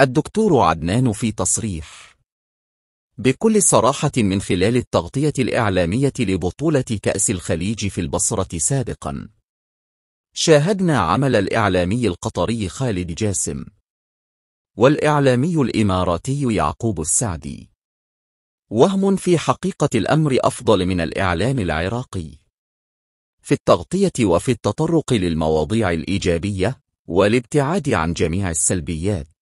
الدكتور عدنان في تصريح بكل صراحة من خلال التغطية الإعلامية لبطولة كأس الخليج في البصرة سابقا شاهدنا عمل الإعلامي القطري خالد جاسم والإعلامي الإماراتي يعقوب السعدي وهم في حقيقة الأمر أفضل من الإعلام العراقي في التغطية وفي التطرق للمواضيع الإيجابية والابتعاد عن جميع السلبيات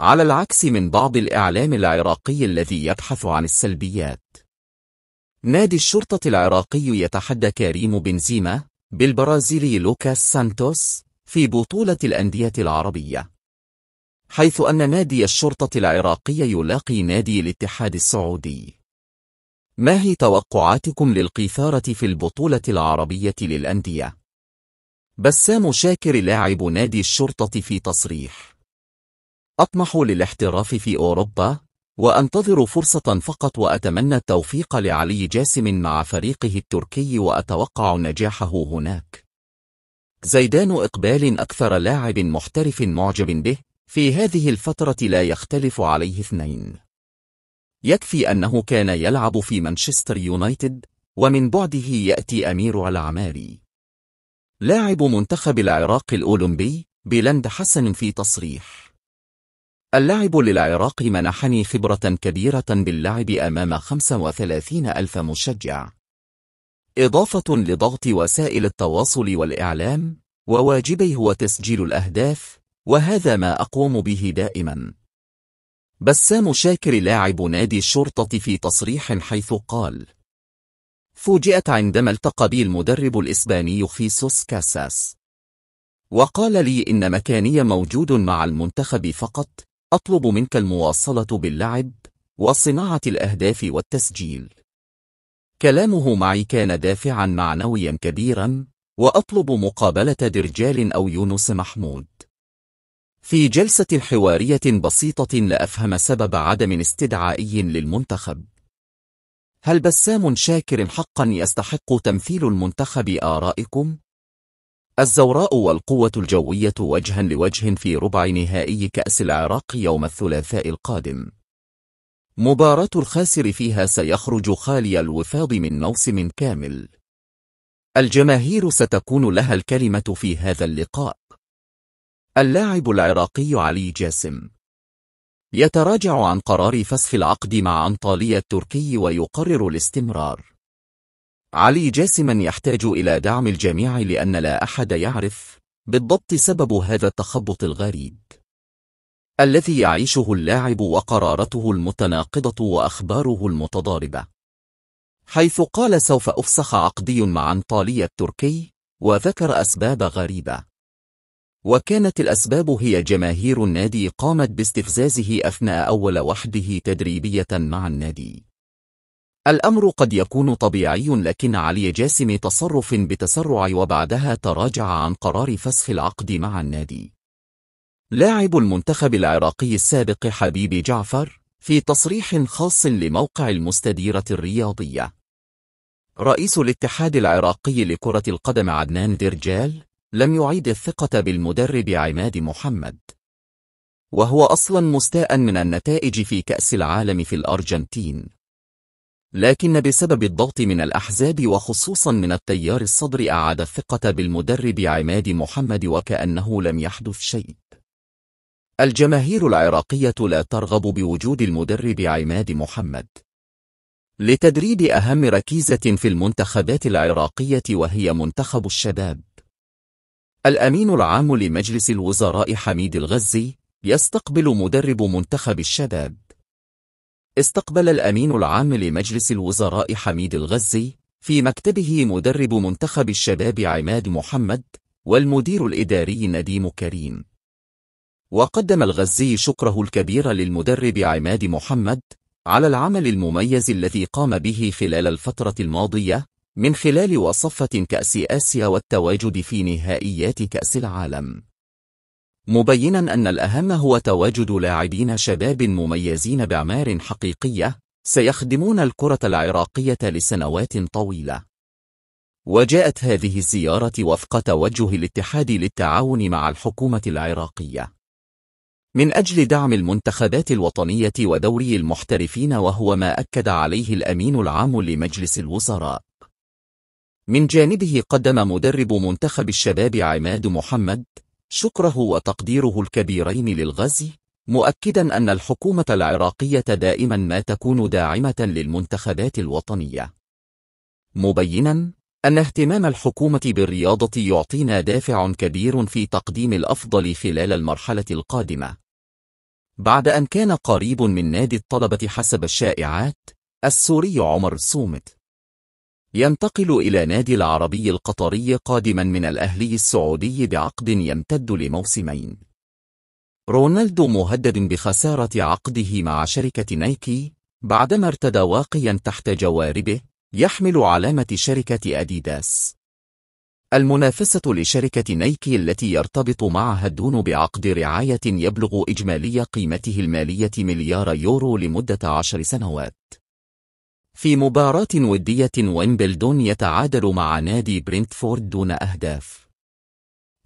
على العكس من بعض الإعلام العراقي الذي يبحث عن السلبيات نادي الشرطة العراقي يتحدى كريم بنزيما بالبرازيلي لوكاس سانتوس في بطولة الأندية العربية حيث أن نادي الشرطة العراقي يلاقي نادي الاتحاد السعودي ما هي توقعاتكم للقيثارة في البطولة العربية للأندية؟ بسام شاكر لاعب نادي الشرطة في تصريح أطمح للاحتراف في أوروبا وأنتظر فرصة فقط وأتمنى التوفيق لعلي جاسم مع فريقه التركي وأتوقع نجاحه هناك زيدان إقبال أكثر لاعب محترف معجب به في هذه الفترة لا يختلف عليه اثنين يكفي أنه كان يلعب في مانشستر يونايتد ومن بعده يأتي أمير العماري لاعب منتخب العراق الأولمبي بلند حسن في تصريح اللعب للعراق منحني خبرة كبيرة باللعب أمام 35 ألف مشجع إضافة لضغط وسائل التواصل والإعلام وواجبي هو تسجيل الأهداف وهذا ما أقوم به دائما بسام شاكر لاعب نادي الشرطة في تصريح حيث قال فوجئت عندما التقى بي المدرب الإسباني خيسوس كاساس وقال لي إن مكاني موجود مع المنتخب فقط أطلب منك المواصلة باللعب وصناعة الأهداف والتسجيل كلامه معي كان دافعا معنويا كبيرا وأطلب مقابلة درجال أو يونس محمود في جلسة حوارية بسيطة لأفهم سبب عدم استدعائي للمنتخب هل بسام شاكر حقا يستحق تمثيل المنتخب آرائكم؟ الزوراء والقوة الجوية وجها لوجه في ربع نهائي كأس العراق يوم الثلاثاء القادم مباراة الخاسر فيها سيخرج خالي الوفاض من موسم كامل الجماهير ستكون لها الكلمة في هذا اللقاء اللاعب العراقي علي جاسم يتراجع عن قرار فسخ العقد مع أنطاليا التركي ويقرر الاستمرار علي جاسما يحتاج إلى دعم الجميع لأن لا أحد يعرف بالضبط سبب هذا التخبط الغريب الذي يعيشه اللاعب وقرارته المتناقضة وأخباره المتضاربة حيث قال سوف أفسخ عقدي مع انطاليا التركي وذكر أسباب غريبة وكانت الأسباب هي جماهير النادي قامت باستفزازه أثناء أول وحده تدريبية مع النادي الأمر قد يكون طبيعي لكن علي جاسم تصرف بتسرع وبعدها تراجع عن قرار فسخ العقد مع النادي لاعب المنتخب العراقي السابق حبيب جعفر في تصريح خاص لموقع المستديرة الرياضية رئيس الاتحاد العراقي لكرة القدم عدنان درجال لم يعيد الثقة بالمدرب عماد محمد وهو أصلا مستاء من النتائج في كأس العالم في الأرجنتين لكن بسبب الضغط من الأحزاب وخصوصا من التيار الصدر أعاد الثقة بالمدرب عماد محمد وكأنه لم يحدث شيء الجماهير العراقية لا ترغب بوجود المدرب عماد محمد لتدريب أهم ركيزة في المنتخبات العراقية وهي منتخب الشباب الأمين العام لمجلس الوزراء حميد الغزي يستقبل مدرب منتخب الشباب استقبل الأمين العام لمجلس الوزراء حميد الغزي في مكتبه مدرب منتخب الشباب عماد محمد والمدير الإداري نديم كريم وقدم الغزي شكره الكبير للمدرب عماد محمد على العمل المميز الذي قام به خلال الفترة الماضية من خلال وصفة كأس آسيا والتواجد في نهائيات كأس العالم مبينا أن الأهم هو تواجد لاعبين شباب مميزين بأعمار حقيقية سيخدمون الكرة العراقية لسنوات طويلة وجاءت هذه الزيارة وفق توجه الاتحاد للتعاون مع الحكومة العراقية من أجل دعم المنتخبات الوطنية ودوري المحترفين وهو ما أكد عليه الأمين العام لمجلس الوزراء من جانبه قدم مدرب منتخب الشباب عماد محمد شكره وتقديره الكبيرين للغزي مؤكدا أن الحكومة العراقية دائما ما تكون داعمة للمنتخبات الوطنية مبينا أن اهتمام الحكومة بالرياضة يعطينا دافع كبير في تقديم الأفضل خلال المرحلة القادمة بعد أن كان قريب من نادي الطلبة حسب الشائعات السوري عمر سومت ينتقل إلى نادي العربي القطري قادما من الأهلي السعودي بعقد يمتد لموسمين رونالدو مهدد بخسارة عقده مع شركة نايكي بعدما ارتدى واقيا تحت جواربه يحمل علامة شركة أديداس المنافسة لشركة نايكي التي يرتبط معها الدون بعقد رعاية يبلغ إجمالي قيمته المالية مليار يورو لمدة عشر سنوات في مباراة ودية ويمبلدون يتعادل مع نادي برينتفورد دون أهداف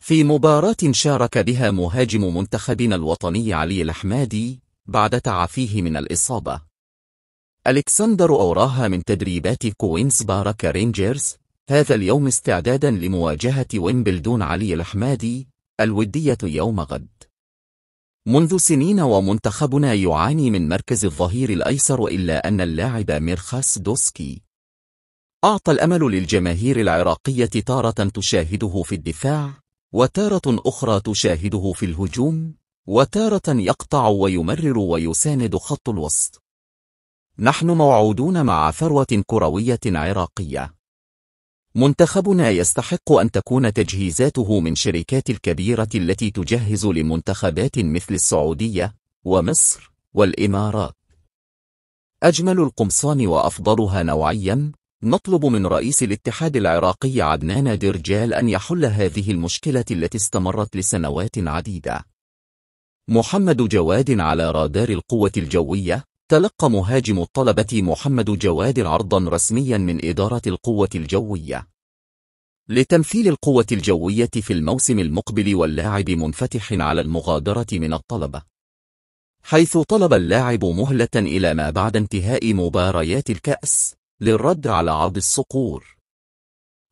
في مباراة شارك بها مهاجم منتخبنا الوطني علي الحمادي بعد تعافيه من الإصابة ألكسندر أوراها من تدريبات كوينز بارك رينجرز هذا اليوم استعدادا لمواجهة ويمبلدون علي الحمادي الودية يوم غد منذ سنين ومنتخبنا يعاني من مركز الظهير الأيسر إلا أن اللاعب ميرخاس دوسكي أعطى الأمل للجماهير العراقية تارة تشاهده في الدفاع وتارة أخرى تشاهده في الهجوم وتارة يقطع ويمرر ويساند خط الوسط نحن موعودون مع ثروة كروية عراقية منتخبنا يستحق أن تكون تجهيزاته من شركات الكبيرة التي تجهز لمنتخبات مثل السعودية ومصر والإمارات أجمل القمصان وأفضلها نوعيا نطلب من رئيس الاتحاد العراقي عدنان درجال أن يحل هذه المشكلة التي استمرت لسنوات عديدة محمد جواد على رادار القوة الجوية تلقى مهاجم الطلبة محمد جواد عرضا رسميا من إدارة القوة الجوية لتمثيل القوة الجوية في الموسم المقبل واللاعب منفتح على المغادرة من الطلبة حيث طلب اللاعب مهلة إلى ما بعد انتهاء مباريات الكأس للرد على عرض الصقور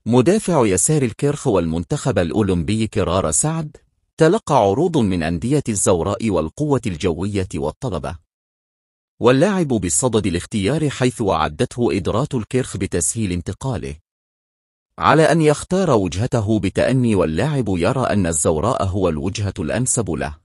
مدافع يسار الكرخ والمنتخب الأولمبي كرار سعد تلقى عروض من أندية الزوراء والقوة الجوية والطلبة واللاعب بالصدد الاختيار حيث أعدته إدرات الكيرخ بتسهيل انتقاله على أن يختار وجهته بتأني واللاعب يرى أن الزوراء هو الوجهة الأنسب له